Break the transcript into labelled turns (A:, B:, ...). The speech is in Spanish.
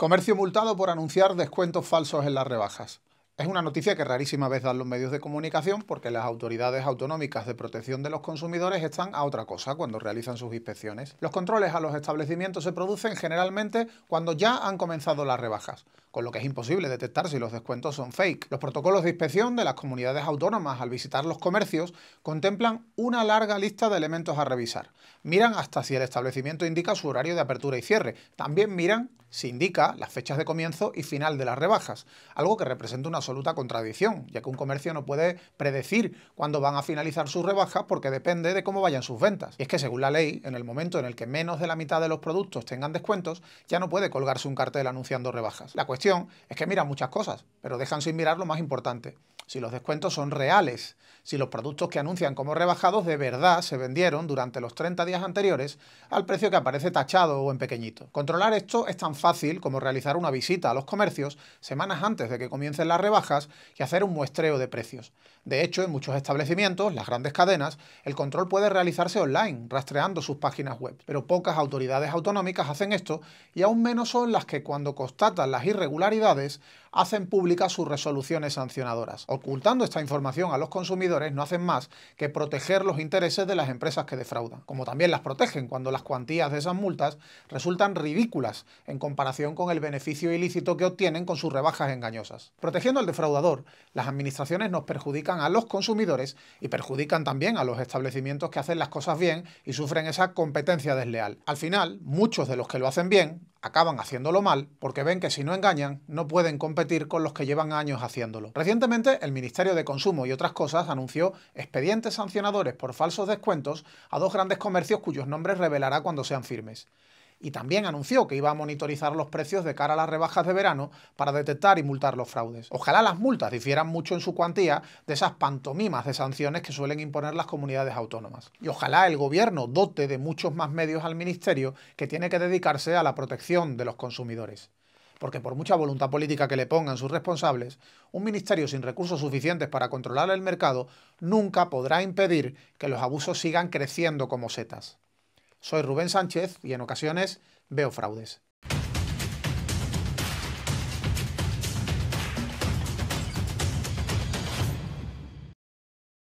A: Comercio multado por anunciar descuentos falsos en las rebajas. Es una noticia que rarísima vez dan los medios de comunicación porque las autoridades autonómicas de protección de los consumidores están a otra cosa cuando realizan sus inspecciones. Los controles a los establecimientos se producen generalmente cuando ya han comenzado las rebajas, con lo que es imposible detectar si los descuentos son fake. Los protocolos de inspección de las comunidades autónomas al visitar los comercios contemplan una larga lista de elementos a revisar. Miran hasta si el establecimiento indica su horario de apertura y cierre. También miran se indica las fechas de comienzo y final de las rebajas, algo que representa una absoluta contradicción, ya que un comercio no puede predecir cuándo van a finalizar sus rebajas porque depende de cómo vayan sus ventas. Y es que según la ley, en el momento en el que menos de la mitad de los productos tengan descuentos, ya no puede colgarse un cartel anunciando rebajas. La cuestión es que miran muchas cosas, pero dejan sin mirar lo más importante, si los descuentos son reales, si los productos que anuncian como rebajados de verdad se vendieron durante los 30 días anteriores al precio que aparece tachado o en pequeñito. Controlar esto es tan fácil como realizar una visita a los comercios semanas antes de que comiencen las rebajas y hacer un muestreo de precios. De hecho, en muchos establecimientos, las grandes cadenas, el control puede realizarse online, rastreando sus páginas web, pero pocas autoridades autonómicas hacen esto y aún menos son las que cuando constatan las irregularidades hacen públicas sus resoluciones sancionadoras. Ocultando esta información a los consumidores no hacen más que proteger los intereses de las empresas que defraudan, como también las protegen cuando las cuantías de esas multas resultan ridículas en comparación con el beneficio ilícito que obtienen con sus rebajas engañosas. Protegiendo al defraudador, las administraciones nos perjudican a los consumidores y perjudican también a los establecimientos que hacen las cosas bien y sufren esa competencia desleal. Al final, muchos de los que lo hacen bien acaban haciéndolo mal porque ven que si no engañan no pueden competir con los que llevan años haciéndolo. Recientemente el Ministerio de Consumo y otras cosas anunció expedientes sancionadores por falsos descuentos a dos grandes comercios cuyos nombres revelará cuando sean firmes y también anunció que iba a monitorizar los precios de cara a las rebajas de verano para detectar y multar los fraudes. Ojalá las multas difieran mucho en su cuantía de esas pantomimas de sanciones que suelen imponer las comunidades autónomas. Y ojalá el gobierno dote de muchos más medios al ministerio que tiene que dedicarse a la protección de los consumidores porque por mucha voluntad política que le pongan sus responsables, un ministerio sin recursos suficientes para controlar el mercado nunca podrá impedir que los abusos sigan creciendo como setas. Soy Rubén Sánchez y en ocasiones veo fraudes.